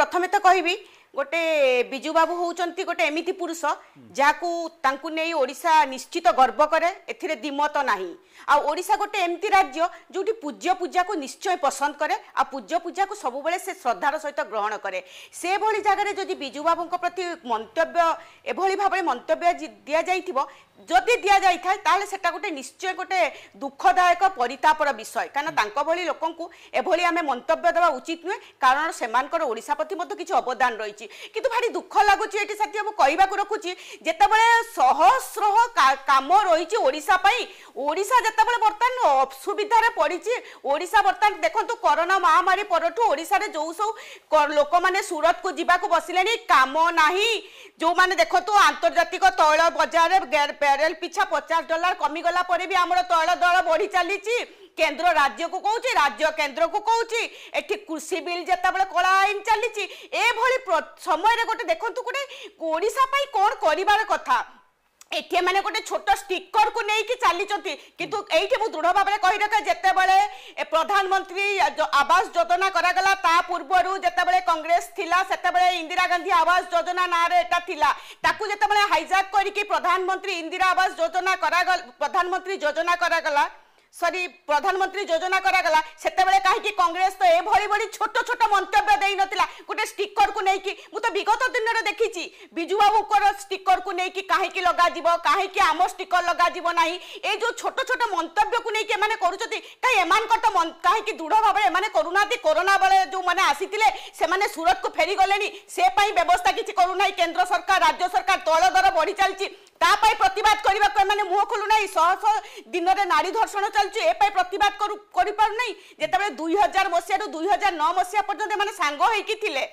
প্রথমে তো কহবি ଗୋଟେ ବିଜୁ ବାବୁ ହେଉଛନ୍ତି ଗୋଟେ ଏମିତି ପୁରୁଷ ଯାହାକୁ ତାଙ୍କୁ ନେଇ ଓଡ଼ିଶା ନିଶ୍ଚିତ ଗର୍ବ କରେ ଏଥିରେ ଦ୍ୱିମତ ନାହିଁ ଆଉ ଓଡ଼ିଶା ଗୋଟେ ଏମିତି ରାଜ୍ୟ ଯେଉଁଠି ପୂଜ୍ୟ ପୂଜାକୁ ନିଶ୍ଚୟ ପସନ୍ଦ କରେ ଆଉ ପୂଜ୍ୟ ପୂଜାକୁ ସବୁବେଳେ ସେ ଶ୍ରଦ୍ଧାର ସହିତ ଗ୍ରହଣ କରେ ସେଭଳି ଜାଗାରେ ଯଦି ବିଜୁ ବାବୁଙ୍କ ପ୍ରତି ମନ୍ତବ୍ୟ ଏଭଳି ଭାବରେ ମନ୍ତବ୍ୟ ଦିଆଯାଇଥିବ ଯଦି ଦିଆଯାଇଥାଏ ତାହେଲେ ସେଟା ଗୋଟେ ନିଶ୍ଚୟ ଗୋଟେ ଦୁଃଖଦାୟକ ପରିତାପର ବିଷୟ କାରଣ ତାଙ୍କ ଭଳି ଲୋକଙ୍କୁ ଏଭଳି ଆମେ ମନ୍ତବ୍ୟ ଦେବା ଉଚିତ ନୁହେଁ କାରଣ ସେମାନଙ୍କର ଓଡ଼ିଶା ପ୍ରତି ମଧ୍ୟ କିଛି ଅବଦାନ ରହିଛି କରୁଛି କିନ୍ତୁ ଭାରି ଦୁଃଖ ଲାଗୁଛି ଏଠି ସାଥି ମୁଁ କହିବାକୁ ରଖୁଛି ଯେତେବେଳେ ସହସ୍ରହ କାମ ରହିଛି ଓଡ଼ିଶା ପାଇଁ ଓଡ଼ିଶା ଯେତେବେଳେ ବର୍ତ୍ତମାନ ଅସୁବିଧାରେ ପଡ଼ିଛି ଓଡ଼ିଶା ବର୍ତ୍ତମାନ ଦେଖନ୍ତୁ କରୋନା ମହାମାରୀ ପରଠୁ ଓଡ଼ିଶାରେ ଯେଉଁ ସବୁ ଲୋକମାନେ ସୁରତକୁ ଯିବାକୁ ବସିଲେଣି କାମ ନାହିଁ ଯେଉଁମାନେ ଦେଖନ୍ତୁ ଆନ୍ତର୍ଜାତିକ ତୈଳ ବଜାରରେ ବ୍ୟାରେଲ ପିଛା ପଚାଶ ଡଲାର କମିଗଲା ପରେ ବି ଆମର ତୈଳ ଦଳ ବଢ଼ି ଚାଲିଛି কেন্দ্র রাজ্যকু কৌছি রাজ্য কেন্দ্রকু কৌছি এটি কৃষি বিল যেতবে কলা আইন চালিছি এভাবে সময়ের গোটে দেখুন গোটে ওড়শা পাই কোণ করবার কথা এটি মানে গোটে ছোট স্টিকর কু নেইকি চালিছন্তি কিন্তু এইটি মু দৃঢ় ভাবে কই রাখা যেতেবেলে প্রধানমন্ত্রী আবাস যোজনা করা গলা তা পূর্বরু যেতেবেলে কংগ্রেস থিলা সেতেবেলে ইন্দিরা গান্ধী আবাস যোজনা নারে এটা থিলা তাকু যেতেবেলে হাইজাক করিকি প্রধানমন্ত্রী ইন্দিরা আবাস যোজনা করা প্রধানমন্ত্রী যোজনা করা গলা সরি প্রধানমন্ত্রী যোজনা করা করাগলা সেতবে কী কংগ্রেস তো এভাবে ভাবে ছোট ছোট মন্তব্য দেই নতিলা গুটে স্টিকর কু নেই তো বিগত দিনরে দেখিছি বিজু বাবু বাবুকর স্টিকর কু নেই কী লগাযিব কী আম স্টিকর লগাযিব নাই এই যে ছোট ছোট মন্তব্য কু নেই এমানে করছেন কাই এমান কত মন কাহি কি দৃঢ় ভাবে এমানে করুনা করোনা বেড়ে যে আসিলে সেমানে সুরতকু ফেরি গলেনি সে পাই ব্যবস্থা কিছু করু নাই কেন্দ্র সরকার রাজ্য সরকার তলদর দর বড়ি চালছে তাপাই করিবা কই মানে মুহ খুলু নাই সহ সহ দিনরে নারী ধর্ষণ চলছে এ পাই প্রতিবাদ করু করি পার নাই দুই বেলে 2000 মসিয়া টু 2009 মসিয়া পর্যন্ত মানে সাঙ্গ হই কি থিলে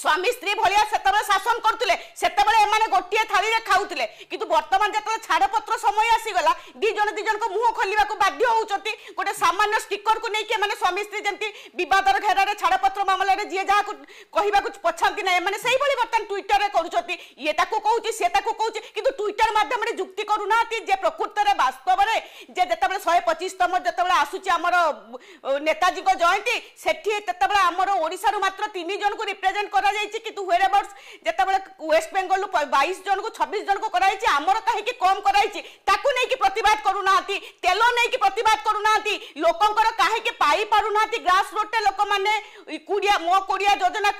স্বামী স্ত্রী ভলিয়া সেতবে শাসন করুলে সেতবে এমানে গোটিয়ে থালিরে খাউলে কিন্তু বর্তমান যেত ছাড়পত্র সময় আসিগলা দিজন দিজনক মুহ খলিবা কো বাধ্য হউচতি হচ্ছেন গোটে সামান্য স্টিকরক নিয়ে মানে স্বামী স্ত্রী জেন্তি বিবাদর ঘেরারে ছাড়পত্র মামলায় জিয়ে যা কো কহবাকে পছাতে না এমানে সেইভাবে বর্তমান টুইটারে করুচতি ইয়ে তাকো কউচি সে তাকে কৌছি যুক্তি করু না যে প্রকৃতরে বাস্তবরে যে যেত শহে পঁচিশতম যেত আসুচি আমার নেতাজি জয়ন্তী সেটি যেতবে আমার ওড়শার মাত্র তিন জনকে রিপ্রেজেন্ট করা যাই কিন্তু হুয়ের বর্ষ যেত ওয়েস্ট বেঙ্গল বাইশ জন ছবিশ জন করা হয়েছে আমার কাহিকি কম করা হয়েছে তাকে নিয়ে প্রতবাদ না তেল নিয়ে প্রতবাদ না লোকর কাহিকি পাই না গ্রাস রুটে লোক মানে কুড়িয়া মো কুড়িয়া যোজনা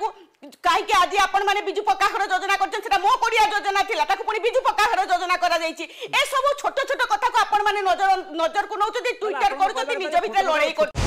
কাইকে আজি আপন মানে বিজু পকা ঘর যোজনা করছেন সেটা মো পড়িয়া যোজনা থিলা তাকে পুনি বিজু পকা ঘর যোজনা করা যাইছি এ সব ছোট ছোট কথা কো আপন মানে নজর নজর কো নউছতি টুইটার করছতি নিজ ভিতরে লড়াই করছতি